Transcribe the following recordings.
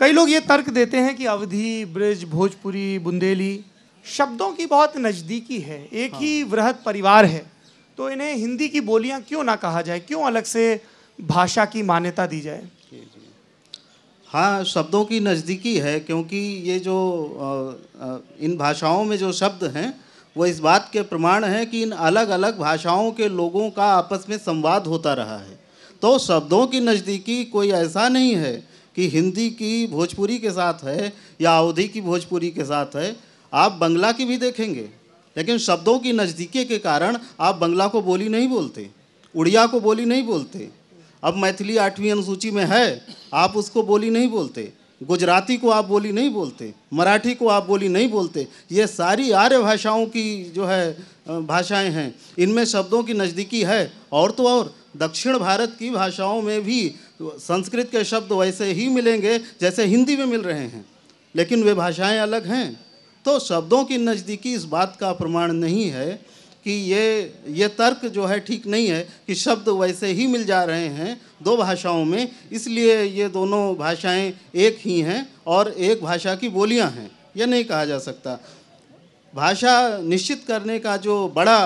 कई लोग ये तर्क देते हैं कि अवधि ब्रज भोजपुरी बुंदेली शब्दों की बहुत नज़दीकी है एक हाँ। ही वृहद परिवार है तो इन्हें हिंदी की बोलियां क्यों ना कहा जाए क्यों अलग से भाषा की मान्यता दी जाए हाँ शब्दों की नज़दीकी है क्योंकि ये जो इन भाषाओं में जो शब्द हैं वो इस बात के प्रमाण हैं कि इन अलग अलग भाषाओं के लोगों का आपस में संवाद होता रहा है तो शब्दों की नज़दीकी कोई ऐसा नहीं है कि हिंदी की भोजपुरी के साथ है या अवधि की भोजपुरी के साथ है आप बंगला की भी देखेंगे लेकिन शब्दों की नज़दीकी के कारण आप बंगला को बोली नहीं बोलते उड़िया को बोली नहीं बोलते अब मैथिली आठवीं अनुसूची में है आप उसको बोली नहीं बोलते गुजराती को आप बोली नहीं बोलते मराठी को आप बोली नहीं बोलते ये सारी आर्य भाषाओं की जो है भाषाएं हैं इनमें शब्दों की नज़दीकी है और तो और दक्षिण भारत की भाषाओं में भी संस्कृत के शब्द वैसे ही मिलेंगे जैसे हिंदी में मिल रहे हैं लेकिन वे भाषाएं अलग हैं तो शब्दों की नज़दीकी इस बात का प्रमाण नहीं है कि ये ये तर्क जो है ठीक नहीं है कि शब्द वैसे ही मिल जा रहे हैं दो भाषाओं में इसलिए ये दोनों भाषाएं एक ही हैं और एक भाषा की बोलियां हैं यह नहीं कहा जा सकता भाषा निश्चित करने का जो बड़ा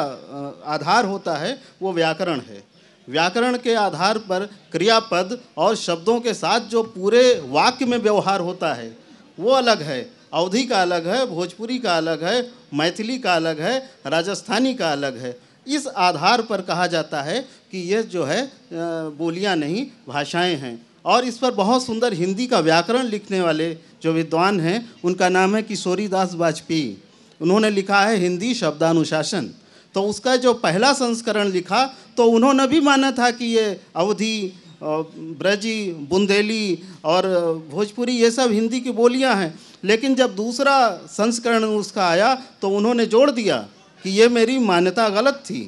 आधार होता है वो व्याकरण है व्याकरण के आधार पर क्रियापद और शब्दों के साथ जो पूरे वाक्य में व्यवहार होता है वो अलग है अवधि का अलग है भोजपुरी का अलग है मैथिली का अलग है राजस्थानी का अलग है इस आधार पर कहा जाता है कि यह जो है बोलियां नहीं भाषाएं हैं और इस पर बहुत सुंदर हिंदी का व्याकरण लिखने वाले जो विद्वान हैं उनका नाम है किशोरीदास वाजपेयी उन्होंने लिखा है हिंदी शब्दानुशासन तो उसका जो पहला संस्करण लिखा तो उन्होंने भी माना था कि ये अवधि ब्रजी बुंदेली और भोजपुरी ये सब हिंदी की बोलियां हैं लेकिन जब दूसरा संस्करण उसका आया तो उन्होंने जोड़ दिया कि ये मेरी मान्यता गलत थी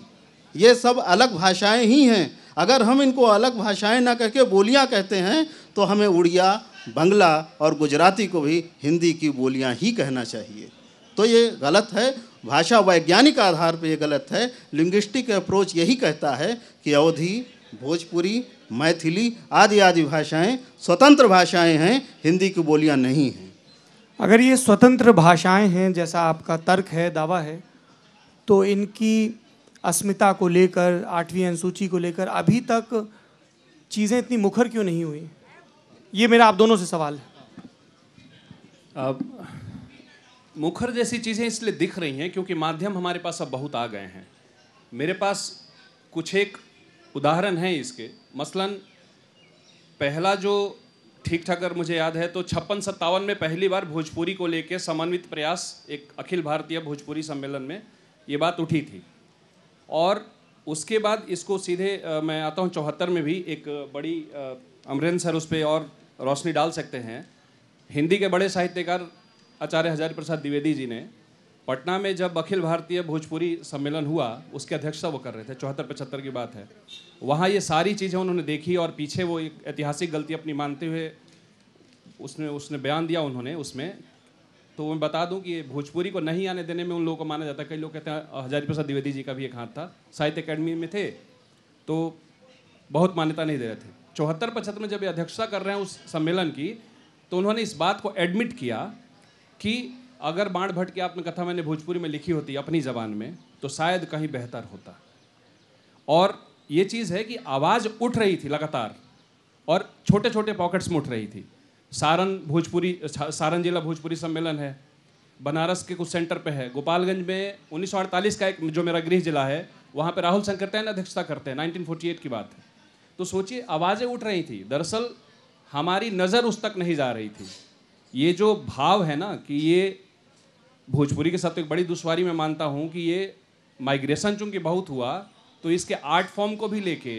ये सब अलग भाषाएं ही हैं अगर हम इनको अलग भाषाएं ना कह के बोलियाँ कहते हैं तो हमें उड़िया बंगला और गुजराती को भी हिंदी की बोलियाँ ही कहना चाहिए तो ये गलत है भाषा वैज्ञानिक आधार पर यह गलत है लिंग्विस्टिक अप्रोच यही कहता है कि अवधि भोजपुरी मैथिली आदि आदि भाषाएं स्वतंत्र भाषाएं हैं हिंदी की बोलियां नहीं हैं अगर ये स्वतंत्र भाषाएं हैं जैसा आपका तर्क है दावा है तो इनकी अस्मिता को लेकर आठवीं अनुसूची को लेकर अभी तक चीज़ें इतनी मुखर क्यों नहीं हुई ये मेरा आप दोनों से सवाल है अब मुखर जैसी चीज़ें इसलिए दिख रही हैं क्योंकि माध्यम हमारे पास अब बहुत आ गए हैं मेरे पास कुछ एक उदाहरण हैं इसके मसलन पहला जो ठीक ठाक अगर मुझे याद है तो छप्पन सत्तावन में पहली बार भोजपुरी को लेकर समन्वित प्रयास एक अखिल भारतीय भोजपुरी सम्मेलन में ये बात उठी थी और उसके बाद इसको सीधे आ, मैं आता हूँ चौहत्तर में भी एक बड़ी अमरेंद्र सर उस पर और रोशनी डाल सकते हैं हिंदी के बड़े साहित्यकार आचार्य हजारी प्रसाद द्विवेदी जी ने पटना में जब अखिल भारतीय भोजपुरी सम्मेलन हुआ उसके अध्यक्षता वो कर रहे थे चौहत्तर पचहत्तर की बात है वहाँ ये सारी चीज़ें उन्होंने देखी और पीछे वो एक ऐतिहासिक गलती अपनी मानते हुए उसने उसने बयान दिया उन्होंने उसमें तो मैं बता दूं कि ये भोजपुरी को नहीं आने देने में उन लोगों को माना जाता है कई लोग कहते हैं हजारी प्रसाद द्विवेदी जी का भी एक हाथ था साहित्य अकेडमी में थे तो बहुत मान्यता नहीं दे रहे थे चौहत्तर पचहत्तर में जब ये अध्यक्षता कर रहे हैं उस सम्मेलन की तो उन्होंने इस बात को एडमिट किया कि अगर बाण भट्ट की आपने कथा मैंने भोजपुरी में लिखी होती अपनी ज़बान में तो शायद कहीं बेहतर होता और ये चीज़ है कि आवाज़ उठ रही थी लगातार और छोटे छोटे पॉकेट्स में उठ रही थी सारण भोजपुरी सारण जिला भोजपुरी सम्मेलन है बनारस के कुछ सेंटर पे है गोपालगंज में उन्नीस का एक जो मेरा गृह जिला है वहाँ पे राहुल संकरतैन अध्यक्षता करते हैं 1948 की बात है तो सोचिए आवाज़ें उठ रही थी दरअसल हमारी नज़र उस तक नहीं जा रही थी ये जो भाव है ना कि ये भोजपुरी के साथ तो एक बड़ी दुश्वारी मैं मानता हूँ कि ये माइग्रेशन चूंकि बहुत हुआ तो इसके आर्ट फॉर्म को भी लेके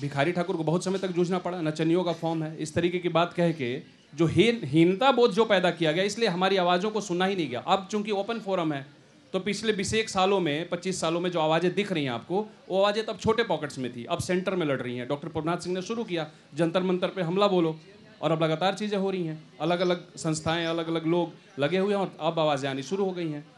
भिखारी ठाकुर को बहुत समय तक जूझना पड़ा नचनियों का फॉर्म है इस तरीके की बात कह के जो हीन हीनता बोध जो पैदा किया गया इसलिए हमारी आवाज़ों को सुना ही नहीं गया अब चूंकि ओपन फोरम है तो पिछले बीस एक सालों में पच्चीस सालों में जो आवाज़ें दिख रही हैं आपको वो आवाज़ें तब छोटे पॉकेट्स में थी अब सेंटर में लड़ रही हैं डॉक्टर प्रभुनाथ सिंह ने शुरू किया जंतर मंतर पे हमला बोलो और अब लगातार चीज़ें हो रही हैं अलग अलग संस्थाएं अलग अलग लोग लगे हुए हैं और अब आवाज़ें आनी शुरू हो गई हैं